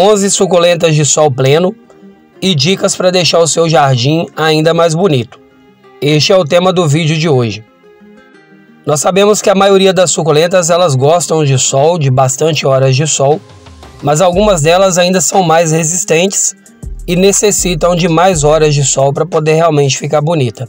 11 suculentas de sol pleno e dicas para deixar o seu jardim ainda mais bonito. Este é o tema do vídeo de hoje. Nós sabemos que a maioria das suculentas elas gostam de sol, de bastante horas de sol, mas algumas delas ainda são mais resistentes e necessitam de mais horas de sol para poder realmente ficar bonita.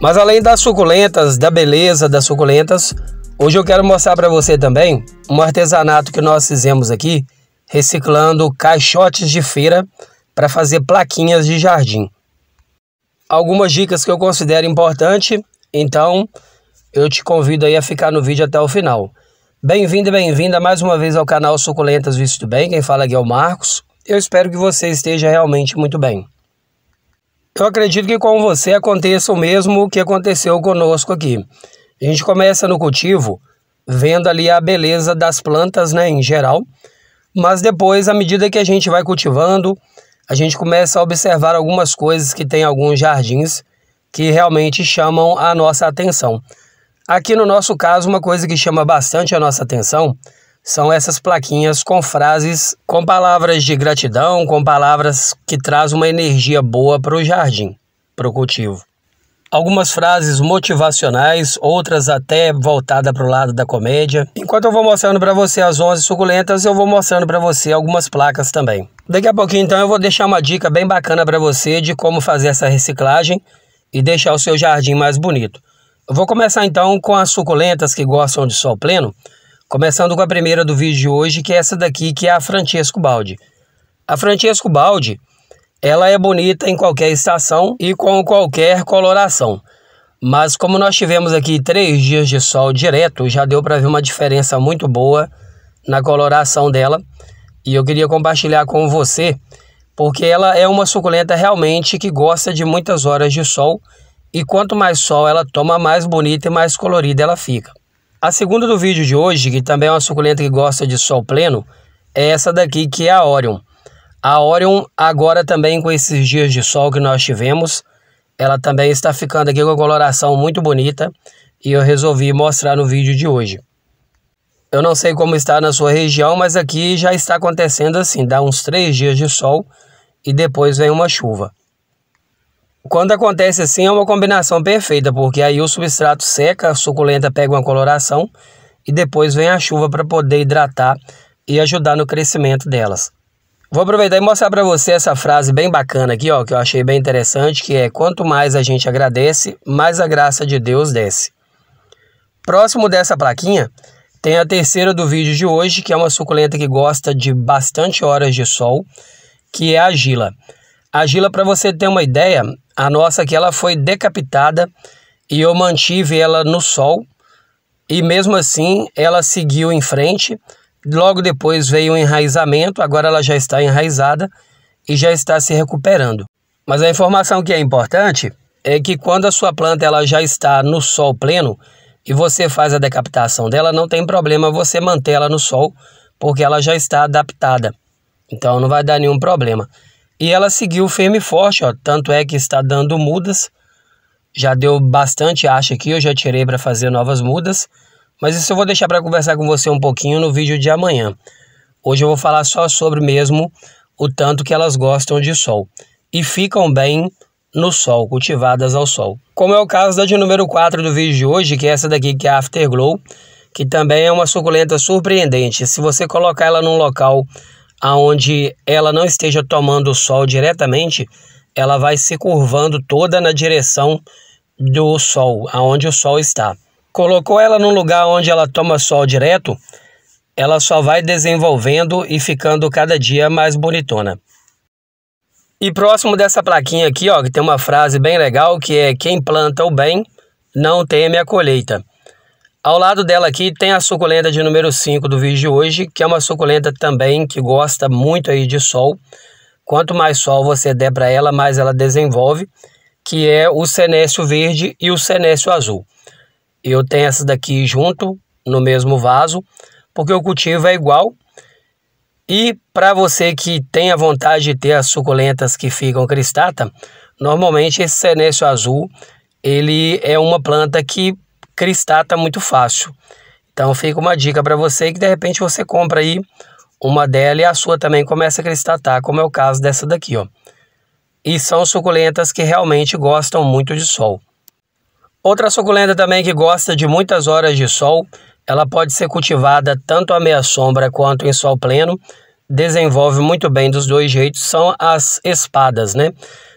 Mas além das suculentas, da beleza das suculentas, hoje eu quero mostrar para você também um artesanato que nós fizemos aqui reciclando caixotes de feira para fazer plaquinhas de jardim. Algumas dicas que eu considero importante, então eu te convido aí a ficar no vídeo até o final. Bem-vindo e bem-vinda mais uma vez ao canal Suculentas Visto Bem, quem fala aqui é o Marcos. Eu espero que você esteja realmente muito bem. Eu acredito que com você aconteça o mesmo que aconteceu conosco aqui. A gente começa no cultivo, vendo ali a beleza das plantas né, em geral, mas depois, à medida que a gente vai cultivando, a gente começa a observar algumas coisas que tem alguns jardins que realmente chamam a nossa atenção. Aqui no nosso caso, uma coisa que chama bastante a nossa atenção são essas plaquinhas com frases, com palavras de gratidão, com palavras que traz uma energia boa para o jardim, para o cultivo algumas frases motivacionais, outras até voltada para o lado da comédia. Enquanto eu vou mostrando para você as 11 suculentas, eu vou mostrando para você algumas placas também. Daqui a pouquinho então eu vou deixar uma dica bem bacana para você de como fazer essa reciclagem e deixar o seu jardim mais bonito. Eu vou começar então com as suculentas que gostam de sol pleno, começando com a primeira do vídeo de hoje, que é essa daqui, que é a Francesco Balde. A Francesco Balde, ela é bonita em qualquer estação e com qualquer coloração. Mas como nós tivemos aqui três dias de sol direto, já deu para ver uma diferença muito boa na coloração dela. E eu queria compartilhar com você, porque ela é uma suculenta realmente que gosta de muitas horas de sol. E quanto mais sol ela toma, mais bonita e mais colorida ela fica. A segunda do vídeo de hoje, que também é uma suculenta que gosta de sol pleno, é essa daqui que é a Orion. A Orion, agora também com esses dias de sol que nós tivemos, ela também está ficando aqui com a coloração muito bonita e eu resolvi mostrar no vídeo de hoje. Eu não sei como está na sua região, mas aqui já está acontecendo assim, dá uns três dias de sol e depois vem uma chuva. Quando acontece assim é uma combinação perfeita, porque aí o substrato seca, a suculenta pega uma coloração e depois vem a chuva para poder hidratar e ajudar no crescimento delas. Vou aproveitar e mostrar para você essa frase bem bacana aqui, ó, que eu achei bem interessante, que é quanto mais a gente agradece, mais a graça de Deus desce. Próximo dessa plaquinha tem a terceira do vídeo de hoje, que é uma suculenta que gosta de bastante horas de sol, que é a gila. A gila, para você ter uma ideia, a nossa aqui ela foi decapitada e eu mantive ela no sol e mesmo assim ela seguiu em frente Logo depois veio o enraizamento, agora ela já está enraizada e já está se recuperando. Mas a informação que é importante é que quando a sua planta ela já está no sol pleno e você faz a decapitação dela, não tem problema você manter ela no sol, porque ela já está adaptada. Então não vai dar nenhum problema. E ela seguiu firme e forte, ó, tanto é que está dando mudas. Já deu bastante acha aqui, eu já tirei para fazer novas mudas. Mas isso eu vou deixar para conversar com você um pouquinho no vídeo de amanhã. Hoje eu vou falar só sobre mesmo o tanto que elas gostam de sol e ficam bem no sol, cultivadas ao sol. Como é o caso da de número 4 do vídeo de hoje, que é essa daqui que é a Afterglow, que também é uma suculenta surpreendente. Se você colocar ela num local aonde ela não esteja tomando o sol diretamente, ela vai se curvando toda na direção do sol, aonde o sol está. Colocou ela num lugar onde ela toma sol direto, ela só vai desenvolvendo e ficando cada dia mais bonitona. E próximo dessa plaquinha aqui, ó, que tem uma frase bem legal que é quem planta o bem não teme a colheita. Ao lado dela aqui tem a suculenta de número 5 do vídeo de hoje, que é uma suculenta também que gosta muito aí de sol. Quanto mais sol você der para ela, mais ela desenvolve, que é o cenécio verde e o cenécio azul eu tenho essa daqui junto no mesmo vaso, porque o cultivo é igual. E para você que tem a vontade de ter as suculentas que ficam cristata, normalmente esse senécio azul, ele é uma planta que cristata muito fácil. Então fica uma dica para você que de repente você compra aí uma dela e a sua também começa a cristatar, como é o caso dessa daqui, ó. E são suculentas que realmente gostam muito de sol. Outra suculenta também que gosta de muitas horas de sol, ela pode ser cultivada tanto à meia sombra quanto em sol pleno, desenvolve muito bem dos dois jeitos, são as espadas, né?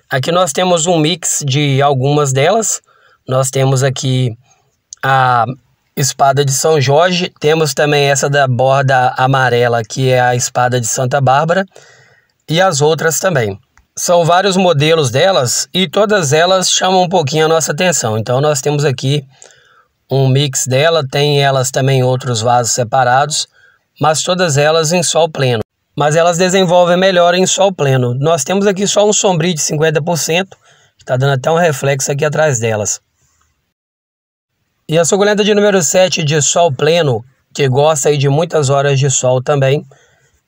Aqui nós temos um mix de algumas delas. Nós temos aqui a espada de São Jorge, temos também essa da borda amarela, que é a espada de Santa Bárbara, e as outras também são vários modelos delas e todas elas chamam um pouquinho a nossa atenção. Então nós temos aqui um mix dela, tem elas também outros vasos separados, mas todas elas em sol pleno. Mas elas desenvolvem melhor em sol pleno. Nós temos aqui só um sombrio de 50%, que está dando até um reflexo aqui atrás delas. E a suculenta de número 7 de sol pleno, que gosta aí de muitas horas de sol também,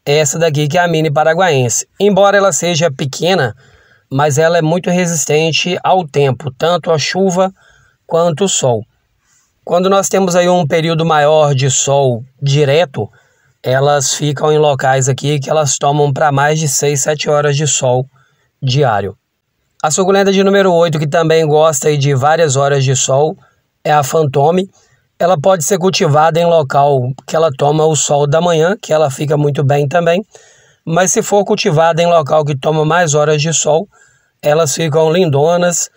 essa daqui que é a mini paraguaense. Embora ela seja pequena, mas ela é muito resistente ao tempo, tanto a chuva quanto o sol. Quando nós temos aí um período maior de sol direto, elas ficam em locais aqui que elas tomam para mais de 6, 7 horas de sol diário. A suculenta de número 8, que também gosta de várias horas de sol, é a Fantome ela pode ser cultivada em local que ela toma o sol da manhã, que ela fica muito bem também. Mas se for cultivada em local que toma mais horas de sol, elas ficam lindonas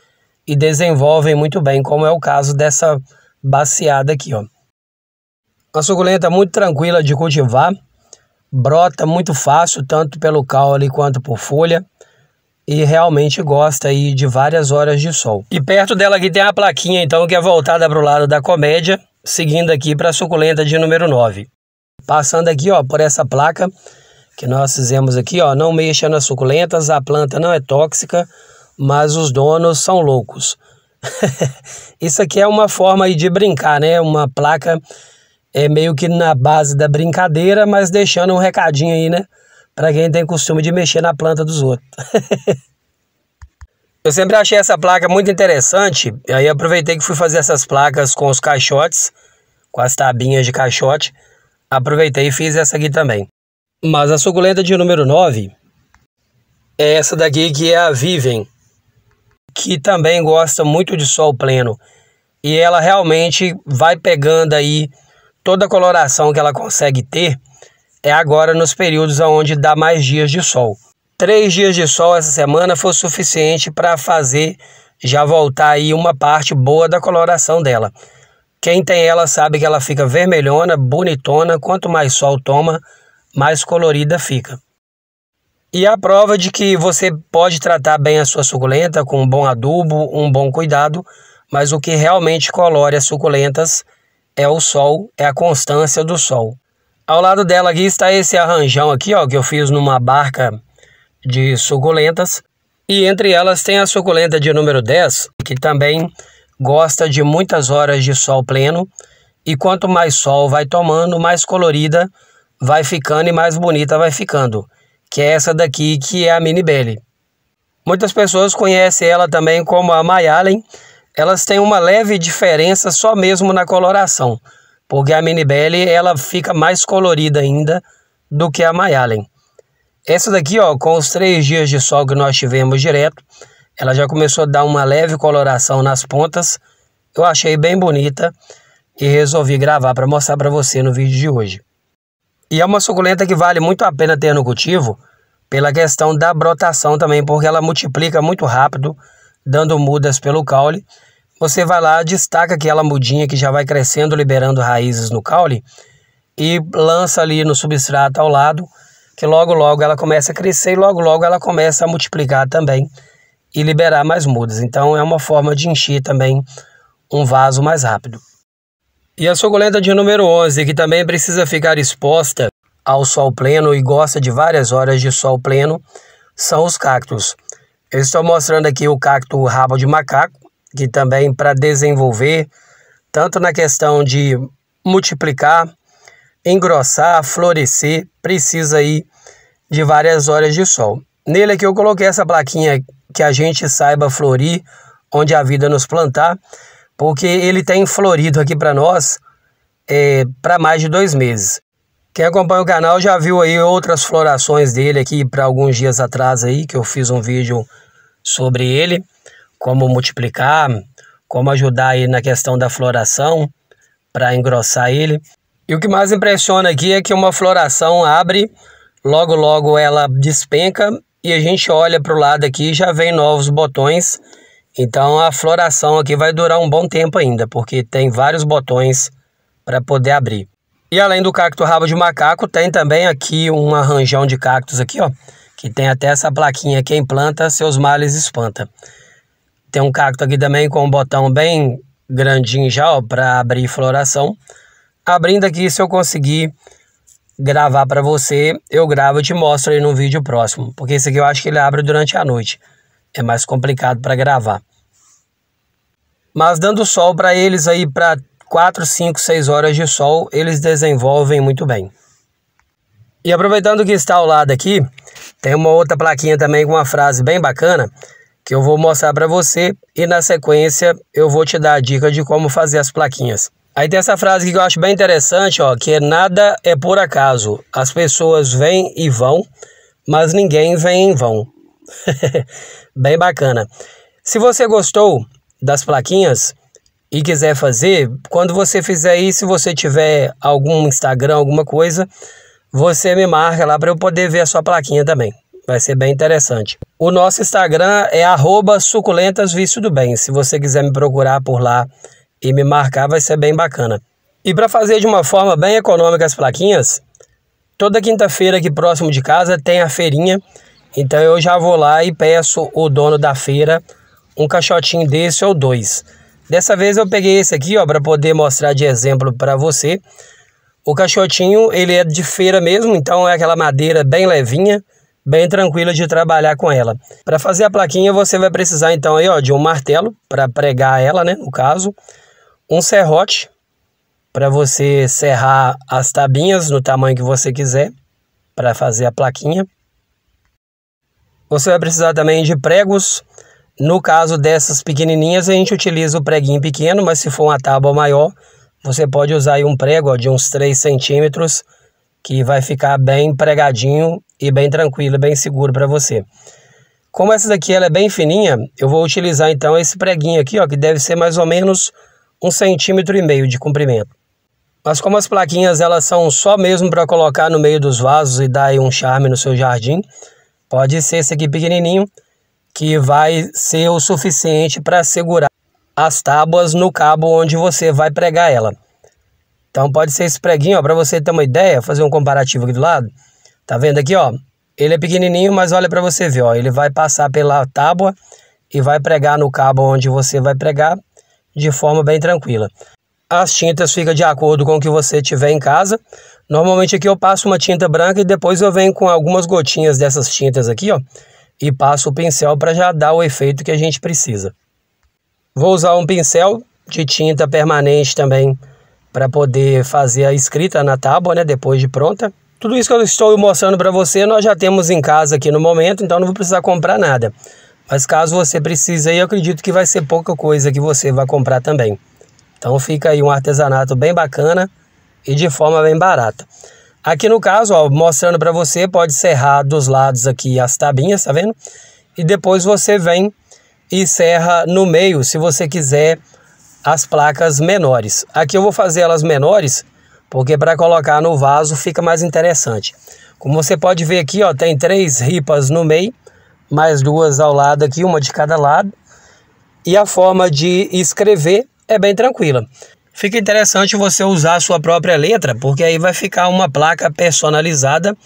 e desenvolvem muito bem, como é o caso dessa baciada aqui, ó. Uma suculenta muito tranquila de cultivar, brota muito fácil, tanto pelo caule quanto por folha, e realmente gosta aí de várias horas de sol. E perto dela aqui tem a plaquinha, então, que é voltada para o lado da comédia, seguindo aqui para a suculenta de número 9. Passando aqui ó, por essa placa que nós fizemos aqui, ó, não mexa nas suculentas, a planta não é tóxica, mas os donos são loucos. Isso aqui é uma forma de brincar, né? Uma placa é meio que na base da brincadeira, mas deixando um recadinho aí, né? Para quem tem costume de mexer na planta dos outros. Eu sempre achei essa placa muito interessante, aí aproveitei que fui fazer essas placas com os caixotes, com as tabinhas de caixote, aproveitei e fiz essa aqui também. Mas a suculenta de número 9 é essa daqui que é a Vivem, que também gosta muito de sol pleno. E ela realmente vai pegando aí toda a coloração que ela consegue ter é agora nos períodos onde dá mais dias de sol. Três dias de sol essa semana foi suficiente para fazer já voltar aí uma parte boa da coloração dela. Quem tem ela sabe que ela fica vermelhona, bonitona, quanto mais sol toma, mais colorida fica. E a prova de que você pode tratar bem a sua suculenta com um bom adubo, um bom cuidado, mas o que realmente colore as suculentas é o sol, é a constância do sol. Ao lado dela aqui está esse arranjão aqui, ó, que eu fiz numa barca de suculentas, e entre elas tem a suculenta de número 10, que também gosta de muitas horas de sol pleno, e quanto mais sol vai tomando, mais colorida vai ficando e mais bonita vai ficando, que é essa daqui que é a Mini Belly. Muitas pessoas conhecem ela também como a Mayalen, elas têm uma leve diferença só mesmo na coloração, porque a Mini Belly ela fica mais colorida ainda do que a Mayalen. Essa daqui, ó, com os três dias de sol que nós tivemos direto, ela já começou a dar uma leve coloração nas pontas. Eu achei bem bonita e resolvi gravar para mostrar para você no vídeo de hoje. E é uma suculenta que vale muito a pena ter no cultivo pela questão da brotação também, porque ela multiplica muito rápido, dando mudas pelo caule. Você vai lá, destaca aquela mudinha que já vai crescendo, liberando raízes no caule e lança ali no substrato ao lado que logo logo ela começa a crescer e logo logo ela começa a multiplicar também e liberar mais mudas. Então é uma forma de encher também um vaso mais rápido. E a suculenta de número 11, que também precisa ficar exposta ao sol pleno e gosta de várias horas de sol pleno, são os cactos. Eu estou mostrando aqui o cacto rabo de macaco, que também para desenvolver, tanto na questão de multiplicar engrossar, florescer, precisa aí de várias horas de sol. Nele aqui eu coloquei essa plaquinha que a gente saiba florir, onde a vida nos plantar, porque ele tem florido aqui para nós é, para mais de dois meses. Quem acompanha o canal já viu aí outras florações dele aqui para alguns dias atrás aí, que eu fiz um vídeo sobre ele, como multiplicar, como ajudar aí na questão da floração para engrossar ele. E o que mais impressiona aqui é que uma floração abre, logo logo ela despenca e a gente olha para o lado aqui e já vem novos botões. Então a floração aqui vai durar um bom tempo ainda, porque tem vários botões para poder abrir. E além do cacto rabo de macaco, tem também aqui um arranjão de cactos aqui, ó, que tem até essa plaquinha quem planta seus males espanta. Tem um cacto aqui também com um botão bem grandinho já, ó, para abrir floração. Abrindo aqui, se eu conseguir gravar para você, eu gravo e te mostro aí num vídeo próximo, porque esse aqui eu acho que ele abre durante a noite. É mais complicado para gravar. Mas dando sol para eles aí para 4, 5, 6 horas de sol, eles desenvolvem muito bem. E aproveitando que está ao lado aqui, tem uma outra plaquinha também com uma frase bem bacana que eu vou mostrar para você e na sequência eu vou te dar a dica de como fazer as plaquinhas. Aí tem essa frase aqui que eu acho bem interessante, ó, que é nada é por acaso. As pessoas vêm e vão, mas ninguém vem em vão. bem bacana. Se você gostou das plaquinhas e quiser fazer, quando você fizer isso, se você tiver algum Instagram, alguma coisa, você me marca lá para eu poder ver a sua plaquinha também. Vai ser bem interessante. O nosso Instagram é suculentasvisto do bem. Se você quiser me procurar por lá e me marcar vai ser bem bacana. E para fazer de uma forma bem econômica as plaquinhas, toda quinta-feira aqui próximo de casa tem a feirinha, então eu já vou lá e peço o dono da feira um caixotinho desse ou dois. Dessa vez eu peguei esse aqui, ó, para poder mostrar de exemplo para você. O caixotinho, ele é de feira mesmo, então é aquela madeira bem levinha, bem tranquila de trabalhar com ela. Para fazer a plaquinha, você vai precisar então aí, ó, de um martelo para pregar ela, né, no caso um serrote para você serrar as tabinhas no tamanho que você quiser para fazer a plaquinha. Você vai precisar também de pregos. No caso dessas pequenininhas, a gente utiliza o preguinho pequeno, mas se for uma tábua maior, você pode usar um prego ó, de uns 3 centímetros, que vai ficar bem pregadinho e bem tranquilo, bem seguro para você. Como essa daqui ela é bem fininha, eu vou utilizar então esse preguinho aqui, ó, que deve ser mais ou menos um centímetro e meio de comprimento. Mas como as plaquinhas elas são só mesmo para colocar no meio dos vasos e dar um charme no seu jardim, pode ser esse aqui pequenininho que vai ser o suficiente para segurar as tábuas no cabo onde você vai pregar ela. Então pode ser esse preguinho, para você ter uma ideia, fazer um comparativo aqui do lado. Tá vendo aqui, ó? Ele é pequenininho, mas olha para você ver, ó, ele vai passar pela tábua e vai pregar no cabo onde você vai pregar de forma bem tranquila. As tintas ficam de acordo com o que você tiver em casa. Normalmente aqui eu passo uma tinta branca e depois eu venho com algumas gotinhas dessas tintas aqui, ó, e passo o pincel para já dar o efeito que a gente precisa. Vou usar um pincel de tinta permanente também para poder fazer a escrita na tábua, né, depois de pronta. Tudo isso que eu estou mostrando para você nós já temos em casa aqui no momento, então não vou precisar comprar nada. Mas caso você precise, eu acredito que vai ser pouca coisa que você vai comprar também. Então fica aí um artesanato bem bacana e de forma bem barata. Aqui no caso, ó, mostrando para você, pode serrar dos lados aqui as tabinhas, tá vendo? E depois você vem e serra no meio, se você quiser, as placas menores. Aqui eu vou fazer elas menores, porque para colocar no vaso fica mais interessante. Como você pode ver aqui, ó, tem três ripas no meio mais duas ao lado aqui, uma de cada lado. E a forma de escrever é bem tranquila. Fica interessante você usar a sua própria letra, porque aí vai ficar uma placa personalizada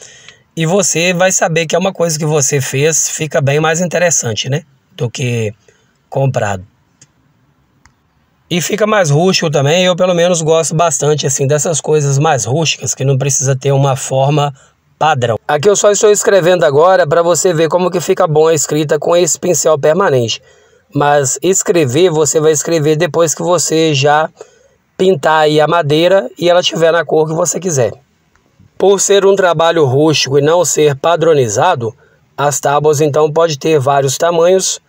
e você vai saber que é uma coisa que você fez, fica bem mais interessante, né? Do que comprado. E fica mais rústico também, eu pelo menos gosto bastante assim dessas coisas mais rústicas, que não precisa ter uma forma padrão. Aqui eu só estou escrevendo agora para você ver como que fica bom a escrita com esse pincel permanente. Mas escrever, você vai escrever depois que você já pintar aí a madeira e ela tiver na cor que você quiser. Por ser um trabalho rústico e não ser padronizado, as tábuas então pode ter vários tamanhos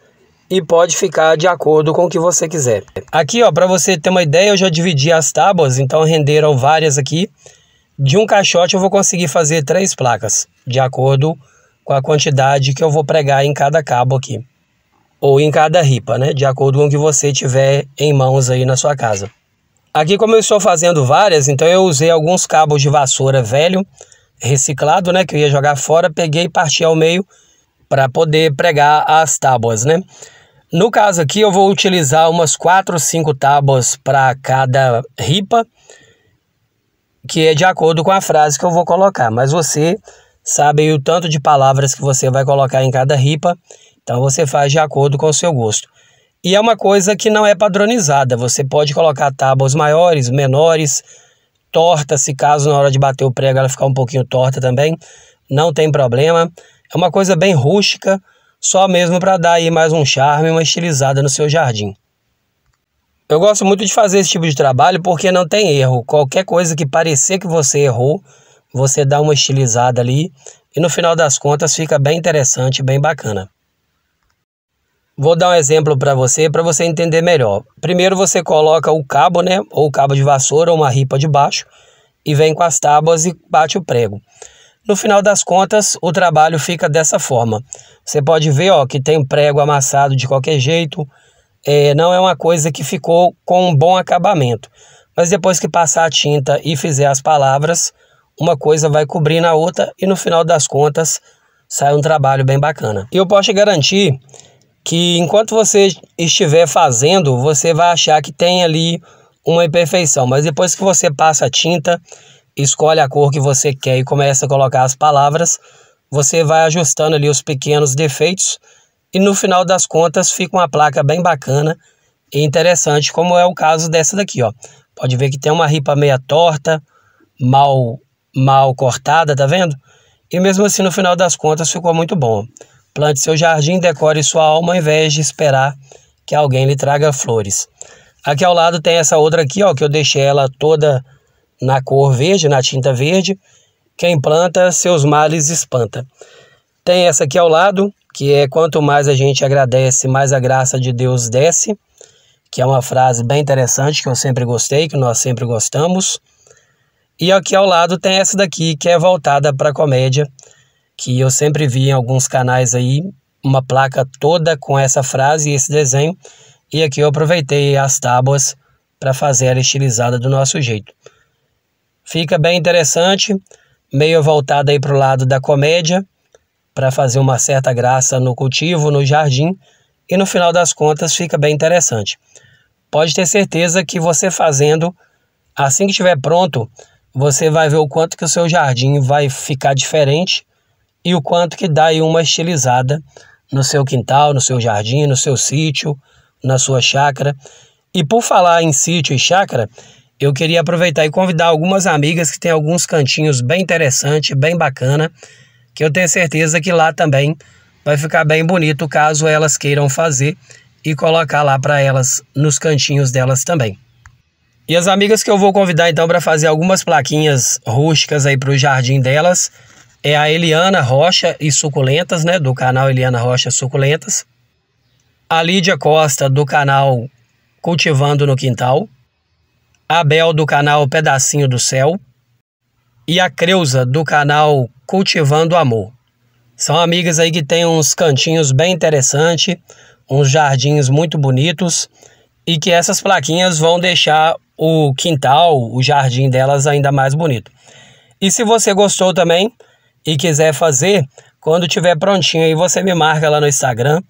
e pode ficar de acordo com o que você quiser. Aqui, ó, para você ter uma ideia, eu já dividi as tábuas, então renderam várias aqui. De um caixote eu vou conseguir fazer três placas, de acordo com a quantidade que eu vou pregar em cada cabo aqui. Ou em cada ripa, né? De acordo com o que você tiver em mãos aí na sua casa. Aqui como eu estou fazendo várias, então eu usei alguns cabos de vassoura velho, reciclado, né? Que eu ia jogar fora, peguei e parti ao meio para poder pregar as tábuas, né? No caso aqui, eu vou utilizar umas 4 ou 5 tábuas para cada ripa que é de acordo com a frase que eu vou colocar, mas você sabe o tanto de palavras que você vai colocar em cada ripa, então você faz de acordo com o seu gosto. E é uma coisa que não é padronizada, você pode colocar tábuas maiores, menores, tortas, se caso na hora de bater o prego ela ficar um pouquinho torta também, não tem problema. É uma coisa bem rústica, só mesmo para dar aí mais um charme, uma estilizada no seu jardim. Eu gosto muito de fazer esse tipo de trabalho porque não tem erro. Qualquer coisa que parecer que você errou, você dá uma estilizada ali e no final das contas fica bem interessante, bem bacana. Vou dar um exemplo para você, para você entender melhor. Primeiro você coloca o cabo, né, ou o cabo de vassoura ou uma ripa de baixo e vem com as tábuas e bate o prego. No final das contas, o trabalho fica dessa forma. Você pode ver ó, que tem prego amassado de qualquer jeito, é, não é uma coisa que ficou com um bom acabamento. Mas depois que passar a tinta e fizer as palavras, uma coisa vai cobrindo a outra e no final das contas sai um trabalho bem bacana. E eu posso te garantir que enquanto você estiver fazendo, você vai achar que tem ali uma imperfeição, mas depois que você passa a tinta, escolhe a cor que você quer e começa a colocar as palavras, você vai ajustando ali os pequenos defeitos e no final das contas fica uma placa bem bacana e interessante, como é o caso dessa daqui, ó. Pode ver que tem uma ripa meia torta, mal, mal cortada, tá vendo? E mesmo assim, no final das contas, ficou muito bom. Plante seu jardim, decore sua alma ao invés de esperar que alguém lhe traga flores. Aqui ao lado tem essa outra aqui, ó, que eu deixei ela toda na cor verde, na tinta verde. Quem planta, seus males espanta. Tem essa aqui ao lado, que é quanto mais a gente agradece, mais a graça de Deus desce, que é uma frase bem interessante que eu sempre gostei, que nós sempre gostamos. E aqui ao lado tem essa daqui que é voltada para a comédia, que eu sempre vi em alguns canais aí, uma placa toda com essa frase e esse desenho. E aqui eu aproveitei as tábuas para fazer ela estilizada do nosso jeito. Fica bem interessante, meio voltada aí para o lado da comédia para fazer uma certa graça no cultivo, no jardim, e no final das contas fica bem interessante. Pode ter certeza que você fazendo, assim que estiver pronto, você vai ver o quanto que o seu jardim vai ficar diferente e o quanto que dá aí uma estilizada no seu quintal, no seu jardim, no seu sítio, na sua chácara. E por falar em sítio e chácara, eu queria aproveitar e convidar algumas amigas que têm alguns cantinhos bem interessante, bem bacana, que eu tenho certeza que lá também vai ficar bem bonito caso elas queiram fazer e colocar lá para elas nos cantinhos delas também. E as amigas que eu vou convidar então para fazer algumas plaquinhas rústicas aí para o jardim delas é a Eliana Rocha e Suculentas, né, do canal Eliana Rocha Suculentas, a Lídia Costa do canal Cultivando no Quintal, a Bel do canal Pedacinho do Céu, e a Creuza do canal Cultivando Amor. São amigas aí que têm uns cantinhos bem interessantes, uns jardins muito bonitos e que essas plaquinhas vão deixar o quintal, o jardim delas ainda mais bonito. E se você gostou também e quiser fazer, quando tiver prontinho aí você me marca lá no Instagram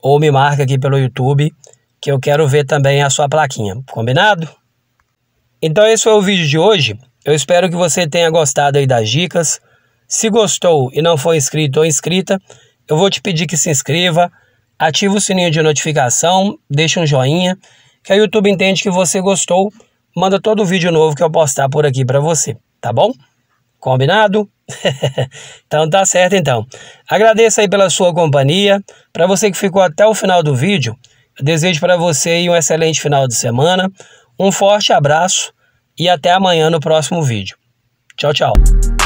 ou me marca aqui pelo YouTube que eu quero ver também a sua plaquinha, combinado? Então esse foi o vídeo de hoje. Eu espero que você tenha gostado aí das dicas. Se gostou e não foi inscrito ou inscrita, eu vou te pedir que se inscreva, ative o sininho de notificação, deixe um joinha, que a YouTube entende que você gostou, manda todo o vídeo novo que eu postar por aqui para você, tá bom? Combinado? então tá certo então. Agradeço aí pela sua companhia. Para você que ficou até o final do vídeo, desejo para você um excelente final de semana. Um forte abraço e até amanhã no próximo vídeo. Tchau, tchau.